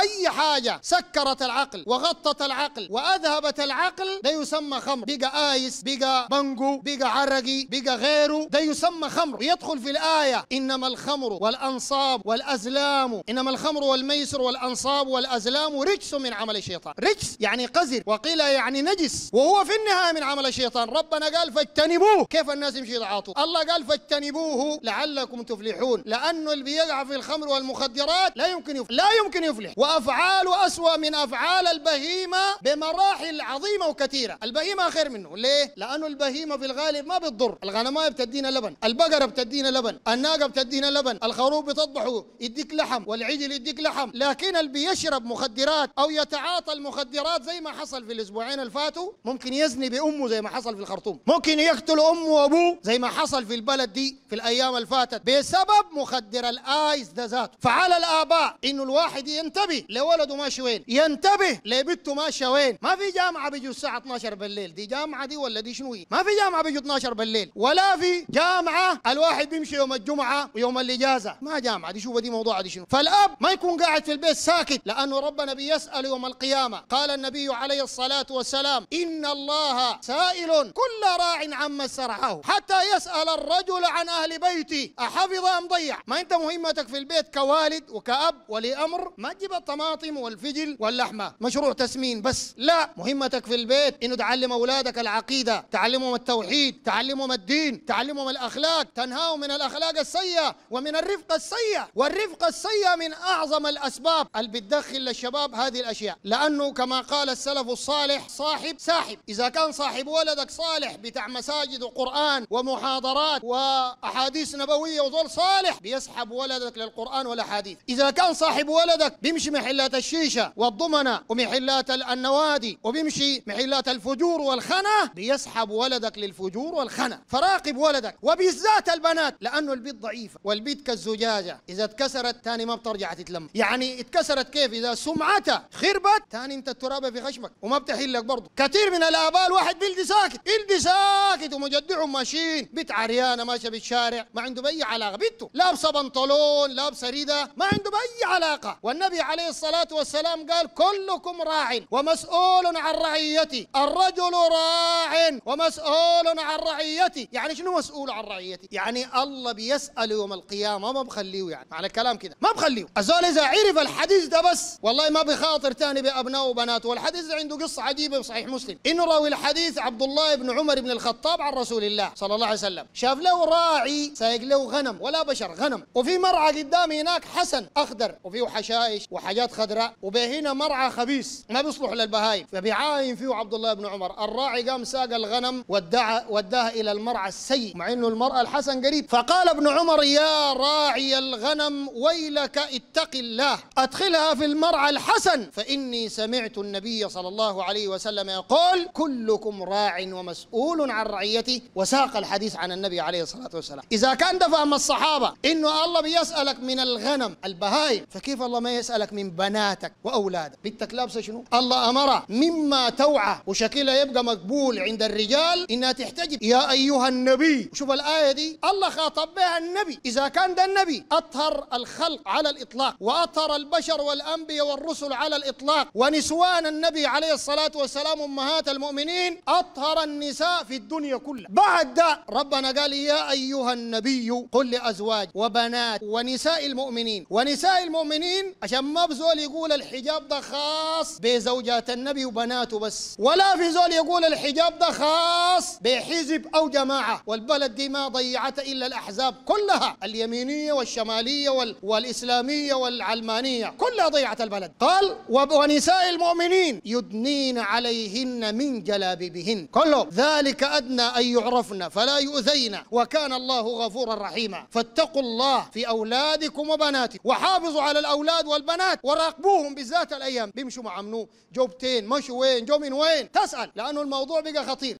أي حاجة سكرت العقل وغطت العقل وأذهبت العقل ده يسمى خمر بقى آيس بقى بنجو بقى عرقي بقى غيره ده يسمى خمر ويدخل في الآية إنما الخمر والأنصاب والأزلام إنما الخمر والميسر والأنصاب والأزلام رجس من عمل الشيطان رجس يعني قذر وقيل يعني نجس وهو في النهاية من عمل الشيطان ربنا قال فاجتنبوه كيف الناس يمشي يتعاطوا الله قال فاجتنبوه لعلكم تفلحون لأنه اللي بيقع في الخمر والمخدرات لا يمكن يفلح لا يمكن يفلح وأفعال أسوأ من أفعال البهيمة بمراحل عظيمة وكثيرة البهيمة خير منه ليه؟ لأنه البهيمة في الغالب ما بتضر الغنماء بتدينا لبن البقرة بتدينا لبن الناقة بتدينا لبن الخروف بتضحه يديك لحم والعجل يديك لحم لكن اللي بيشرب مخدرات أو يتعاطى المخدرات زي ما حصل في الأسبوعين اللي فاتوا ممكن يزني بأمه زي ما حصل في الخرطوم ممكن يقتل أمه وأبوه زي ما حصل في البلد دي في الأيام اللي فاتت بسبب مخدر الآيس ده ذاته فعلى الآباء إنه الواحد ينتبه ينتبه لولده ماشي وين ينتبه لبنته ماشيه وين ما في جامعه بيجوا الساعه 12 بالليل دي جامعه دي ولا دي شنو ما في جامعه بيجوا 12 بالليل ولا في جامعه الواحد بيمشي يوم الجمعه ويوم الاجازه ما جامعه دي شوف دي موضوع دي شنو فالاب ما يكون قاعد في البيت ساكت لانه ربنا بيسال يوم القيامه قال النبي عليه الصلاه والسلام ان الله سائل كل راع عما سرعه حتى يسال الرجل عن اهل بيتي احفظ ام ضيع ما انت مهمتك في البيت كوالد وكاب ولي امر ما تجيب الطماطم والفجل واللحمة مشروع تسمين بس لا مهمتك في البيت إنه تعلم أولادك العقيدة تعلمهم التوحيد تعلمهم الدين تعلمهم الأخلاق تنهاهم من الأخلاق السيئة ومن الرفقة السيئة والرفقة السيئة من أعظم الأسباب اللي بتدخل للشباب هذه الأشياء لأنه كما قال السلف الصالح صاحب ساحب إذا كان صاحب ولدك صالح بتاع مساجد وقرآن ومحاضرات وأحاديث نبوية وظل صالح بيسحب ولدك للقرآن والأحاديث إذا كان صاحب ولدك بيمشي بيمشي محلات الشيشة والضمنة ومحلات النوادي وبيمشي محلات الفجور والخنا بيسحب ولدك للفجور والخنا فراقب ولدك وبالذات البنات لأنه البيت ضعيفة والبيت كالزجاجة إذا اتكسرت تاني ما بترجع تتلم يعني اتكسرت كيف إذا سمعتها خربت تاني انت التراب في خشمك وما بتحل لك برضه كثير من الآباء الواحد بيلدي ساكت يلدي ساكت ومجدع ماشيين بيت عريانة ماشية بالشارع ما عنده بأي علاقة بيته لابسة بنطلون لابسة ريدة ما عنده بأي علاقة والنبي عليه عليه الصلاة والسلام قال كلكم راع ومسؤول عن رعيتي الرجل راع ومسؤول عن رعيتي يعني شنو مسؤول عن رعيتي يعني الله بيسأل يوم القيامة ما بخليه يعني على كلام كده ما بخليه الزول إذا عرف الحديث ده بس والله ما بخاطر تاني بأبنائه وبناته والحديث ده عنده قصة عجيبة في صحيح مسلم إنه راوي الحديث عبد الله بن عمر بن الخطاب عن رسول الله صلى الله عليه وسلم شاف له راعي سايق له غنم ولا بشر غنم وفي مرعى قدامي هناك حسن أخضر وفيه حشائش وح حاجات خضراء وبهنا مرعى خبيث ما بيصلح للبهايم فبيعاين فيه عبد الله بن عمر الراعي قام ساق الغنم ودعها وداها الى المرعى السيء مع انه المرأة الحسن قريب فقال ابن عمر يا راعي الغنم ويلك اتق الله ادخلها في المرعى الحسن فاني سمعت النبي صلى الله عليه وسلم يقول كلكم راع ومسؤول عن رعيته وساق الحديث عن النبي عليه الصلاه والسلام اذا كان ده فهم الصحابه انه الله بيسالك من الغنم البهايم فكيف الله ما يسالك من بناتك وأولادك بنتك لابسة شنو؟ الله أمرها مما توعى وشكلها يبقى مقبول عند الرجال إنها تحتجب يا أيها النبي شوف الآية دي الله خاطب بها النبي إذا كان ده النبي أطهر الخلق على الإطلاق وأطهر البشر والأنبياء والرسل على الإطلاق ونسوان النبي عليه الصلاة والسلام أمهات المؤمنين أطهر النساء في الدنيا كلها بعد ده ربنا قال يا أيها النبي قل لأزواج وبنات ونساء المؤمنين ونساء المؤمنين عشان ما الحجاب زول يقول الحجاب ده خاص بزوجات النبي وبناته بس ولا في زول يقول الحجاب ده خاص بحزب أو جماعة والبلد دي ما ضيعت إلا الأحزاب كلها اليمينية والشمالية وال... والإسلامية والعلمانية كلها ضيعت البلد قال ونساء المؤمنين يدنين عليهن من جلابيبهن كله ذلك أدنى أن يعرفن فلا يؤذين وكان الله غفورا رحيما فاتقوا الله في أولادكم وبناتكم وحافظوا على الأولاد والبنات السنوات وراقبوهم بالذات الايام بيمشوا مع منو جوبتين مشوا وين جو من وين تسال لانه الموضوع بقى خطير